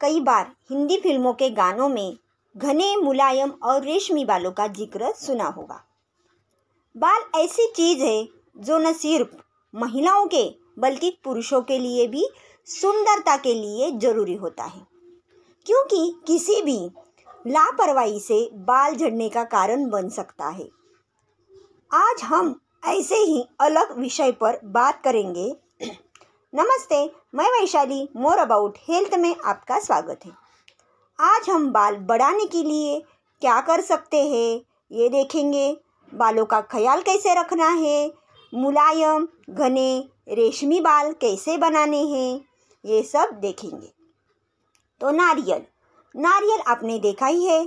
कई बार हिंदी फिल्मों के गानों में घने मुलायम और रेशमी बालों का जिक्र सुना होगा बाल ऐसी चीज़ है जो न सिर्फ महिलाओं के बल्कि पुरुषों के लिए भी सुंदरता के लिए जरूरी होता है क्योंकि किसी भी लापरवाही से बाल झड़ने का कारण बन सकता है आज हम ऐसे ही अलग विषय पर बात करेंगे नमस्ते मैं वैशाली मोर अबाउट हेल्थ में आपका स्वागत है आज हम बाल बढ़ाने के लिए क्या कर सकते हैं ये देखेंगे बालों का ख्याल कैसे रखना है मुलायम घने रेशमी बाल कैसे बनाने हैं ये सब देखेंगे तो नारियल नारियल आपने देखा ही है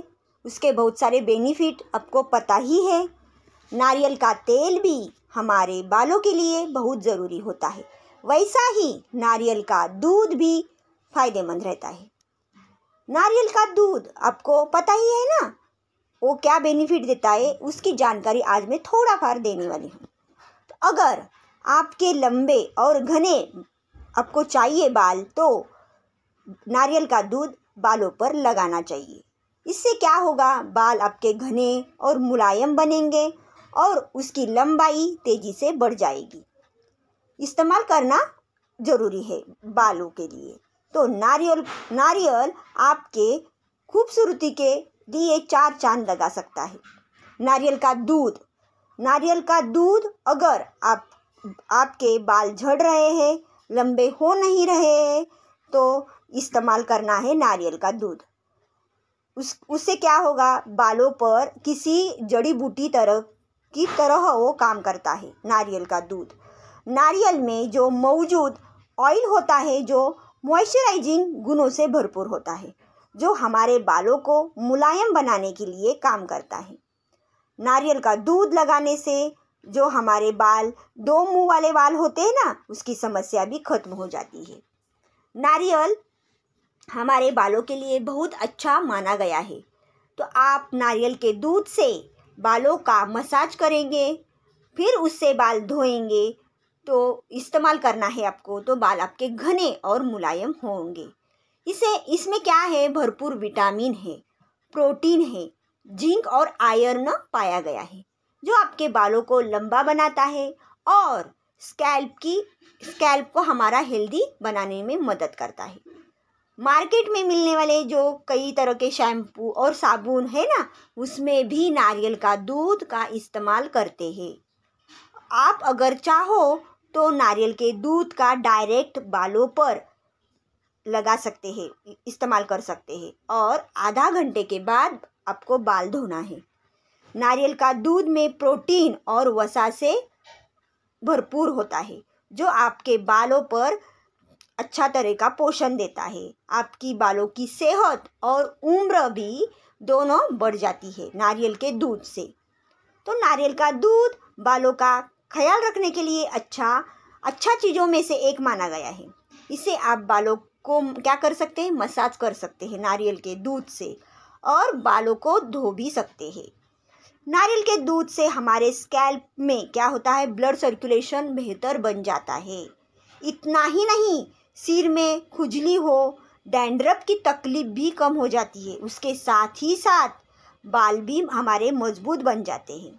उसके बहुत सारे बेनिफिट आपको पता ही है नारियल का तेल भी हमारे बालों के लिए बहुत ज़रूरी होता है वैसा ही नारियल का दूध भी फायदेमंद रहता है नारियल का दूध आपको पता ही है ना वो क्या बेनिफिट देता है उसकी जानकारी आज मैं थोड़ा फार देने वाली हूँ तो अगर आपके लंबे और घने आपको चाहिए बाल तो नारियल का दूध बालों पर लगाना चाहिए इससे क्या होगा बाल आपके घने और मुलायम बनेंगे और उसकी लंबाई तेज़ी से बढ़ जाएगी इस्तेमाल करना ज़रूरी है बालों के लिए तो नारियल नारियल आपके खूबसूरती के लिए चार चांद लगा सकता है नारियल का दूध नारियल का दूध अगर आप आपके बाल झड़ रहे हैं लंबे हो नहीं रहे हैं तो इस्तेमाल करना है नारियल का दूध उस उससे क्या होगा बालों पर किसी जड़ी बूटी तरह की तरह वो काम करता है नारियल का दूध नारियल में जो मौजूद ऑयल होता है जो मॉइस्चराइजिंग गुणों से भरपूर होता है जो हमारे बालों को मुलायम बनाने के लिए काम करता है नारियल का दूध लगाने से जो हमारे बाल दो मुंह वाले बाल होते हैं ना उसकी समस्या भी खत्म हो जाती है नारियल हमारे बालों के लिए बहुत अच्छा माना गया है तो आप नारियल के दूध से बालों का मसाज करेंगे फिर उससे बाल धोएंगे तो इस्तेमाल करना है आपको तो बाल आपके घने और मुलायम होंगे इसे इसमें क्या है भरपूर विटामिन है प्रोटीन है जिंक और आयरन पाया गया है जो आपके बालों को लंबा बनाता है और स्कैल्प की स्कैल्प को हमारा हेल्दी बनाने में मदद करता है मार्केट में मिलने वाले जो कई तरह के शैम्पू और साबुन है ना उसमें भी नारियल का दूध का इस्तेमाल करते हैं आप अगर चाहो तो नारियल के दूध का डायरेक्ट बालों पर लगा सकते हैं इस्तेमाल कर सकते हैं और आधा घंटे के बाद आपको बाल धोना है नारियल का दूध में प्रोटीन और वसा से भरपूर होता है जो आपके बालों पर अच्छा तरह का पोषण देता है आपकी बालों की सेहत और उम्र भी दोनों बढ़ जाती है नारियल के दूध से तो नारियल का दूध बालों का ख्याल रखने के लिए अच्छा अच्छा चीज़ों में से एक माना गया है इसे आप बालों को क्या कर सकते हैं मसाज कर सकते हैं नारियल के दूध से और बालों को धो भी सकते हैं नारियल के दूध से हमारे स्कैल्प में क्या होता है ब्लड सर्कुलेशन बेहतर बन जाता है इतना ही नहीं सिर में खुजली हो डैंड्रप की तकलीफ भी कम हो जाती है उसके साथ ही साथ बाल भी हमारे मजबूत बन जाते हैं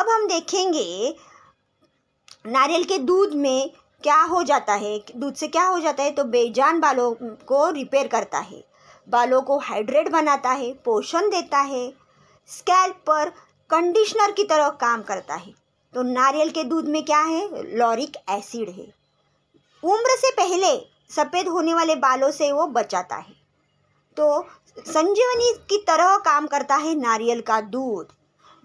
अब हम देखेंगे नारियल के दूध में क्या हो जाता है दूध से क्या हो जाता है तो बेजान बालों को रिपेयर करता है बालों को हाइड्रेट बनाता है पोषण देता है स्कैल्प पर कंडीशनर की तरह काम करता है तो नारियल के दूध में क्या है लॉरिक एसिड है उम्र से पहले सफ़ेद होने वाले बालों से वो बचाता है तो संजीवनी की तरह काम करता है नारियल का दूध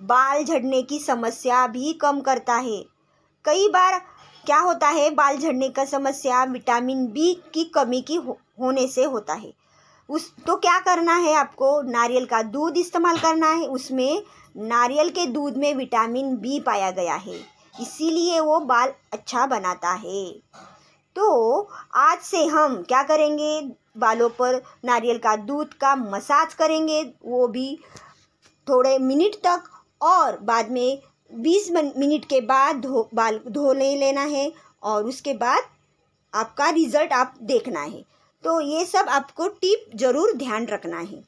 बाल झड़ने की समस्या भी कम करता है कई बार क्या होता है बाल झड़ने का समस्या विटामिन बी की कमी की हो, होने से होता है उस तो क्या करना है आपको नारियल का दूध इस्तेमाल करना है उसमें नारियल के दूध में विटामिन बी पाया गया है इसीलिए वो बाल अच्छा बनाता है तो आज से हम क्या करेंगे बालों पर नारियल का दूध का मसाज करेंगे वो भी थोड़े मिनट तक और बाद में बीस मिनट के बाद धो बाल धो ले लेना है और उसके बाद आपका रिज़ल्ट आप देखना है तो ये सब आपको टिप ज़रूर ध्यान रखना है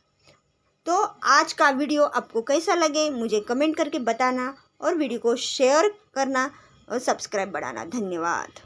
तो आज का वीडियो आपको कैसा लगे मुझे कमेंट करके बताना और वीडियो को शेयर करना और सब्सक्राइब बढ़ाना धन्यवाद